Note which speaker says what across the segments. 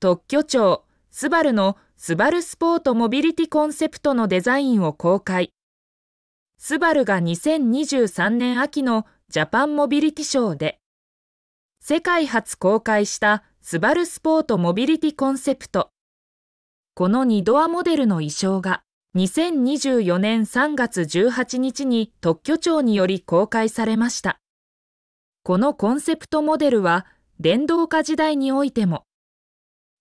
Speaker 1: 特許庁、スバルのスバルスポートモビリティコンセプトのデザインを公開。スバルが2023年秋のジャパンモビリティショーで、世界初公開したスバルスポートモビリティコンセプト。この2ドアモデルの衣装が2024年3月18日に特許庁により公開されました。このコンセプトモデルは電動化時代においても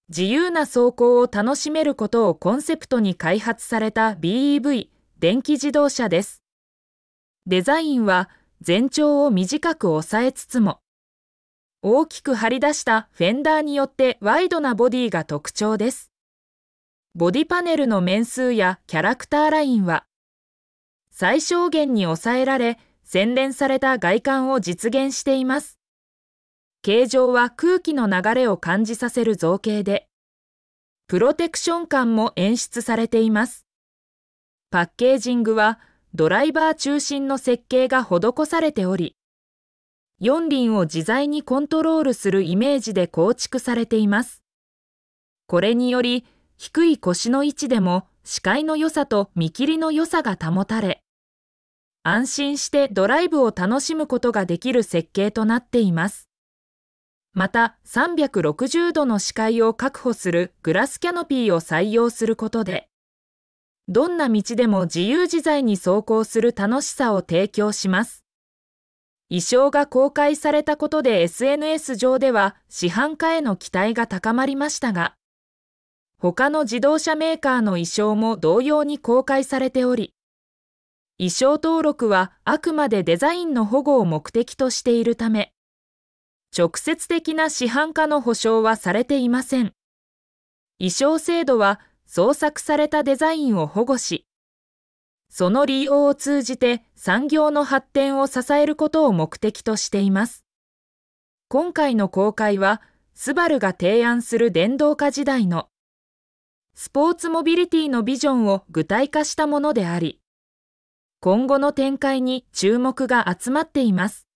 Speaker 1: 自由な走行を楽しめることをコンセプトに開発された BEV 電気自動車です。デザインは全長を短く抑えつつも、大きく張り出したフェンダーによってワイドなボディが特徴です。ボディパネルの面数やキャラクターラインは、最小限に抑えられ、洗練された外観を実現しています。形状は空気の流れを感じさせる造形で、プロテクション感も演出されています。パッケージングはドライバー中心の設計が施されており、四輪を自在にコントロールするイメージで構築されています。これにより、低い腰の位置でも視界の良さと見切りの良さが保たれ、安心してドライブを楽しむことができる設計となっています。また360度の視界を確保するグラスキャノピーを採用することで、どんな道でも自由自在に走行する楽しさを提供します。衣装が公開されたことで SNS 上では市販化への期待が高まりましたが、他の自動車メーカーの衣装も同様に公開されており、衣装登録はあくまでデザインの保護を目的としているため、直接的な市販化の保証はされていません。衣装制度は創作されたデザインを保護し、その利用を通じて産業の発展を支えることを目的としています。今回の公開は、スバルが提案する電動化時代のスポーツモビリティのビジョンを具体化したものであり、今後の展開に注目が集まっています。